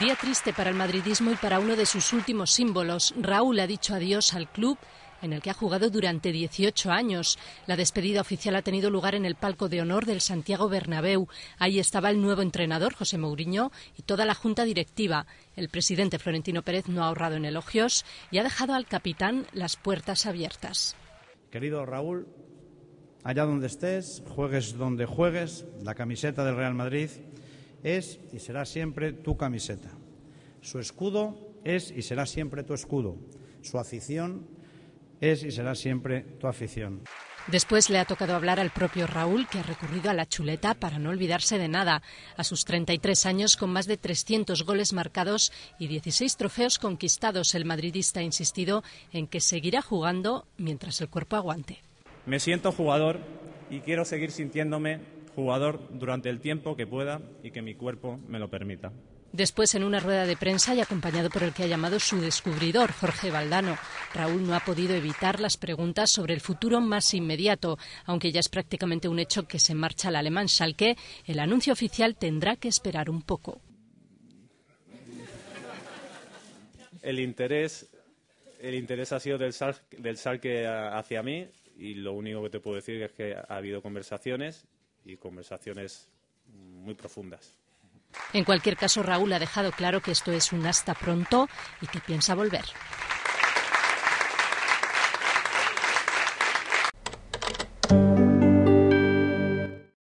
Día triste para el madridismo y para uno de sus últimos símbolos. Raúl ha dicho adiós al club en el que ha jugado durante 18 años. La despedida oficial ha tenido lugar en el palco de honor del Santiago Bernabéu. Ahí estaba el nuevo entrenador, José Mourinho, y toda la junta directiva. El presidente Florentino Pérez no ha ahorrado en elogios y ha dejado al capitán las puertas abiertas. Querido Raúl, allá donde estés, juegues donde juegues, la camiseta del Real Madrid es y será siempre tu camiseta. Su escudo es y será siempre tu escudo. Su afición es y será siempre tu afición. Después le ha tocado hablar al propio Raúl, que ha recurrido a la chuleta para no olvidarse de nada. A sus 33 años, con más de 300 goles marcados y 16 trofeos conquistados, el madridista ha insistido en que seguirá jugando mientras el cuerpo aguante. Me siento jugador y quiero seguir sintiéndome jugador durante el tiempo que pueda y que mi cuerpo me lo permita. Después, en una rueda de prensa y acompañado por el que ha llamado su descubridor, Jorge Valdano, Raúl no ha podido evitar las preguntas sobre el futuro más inmediato, aunque ya es prácticamente un hecho que se marcha al alemán Schalke. El anuncio oficial tendrá que esperar un poco. El interés, el interés ha sido del, del Schalke hacia mí y lo único que te puedo decir es que ha habido conversaciones y conversaciones muy profundas. En cualquier caso, Raúl ha dejado claro que esto es un hasta pronto y que piensa volver.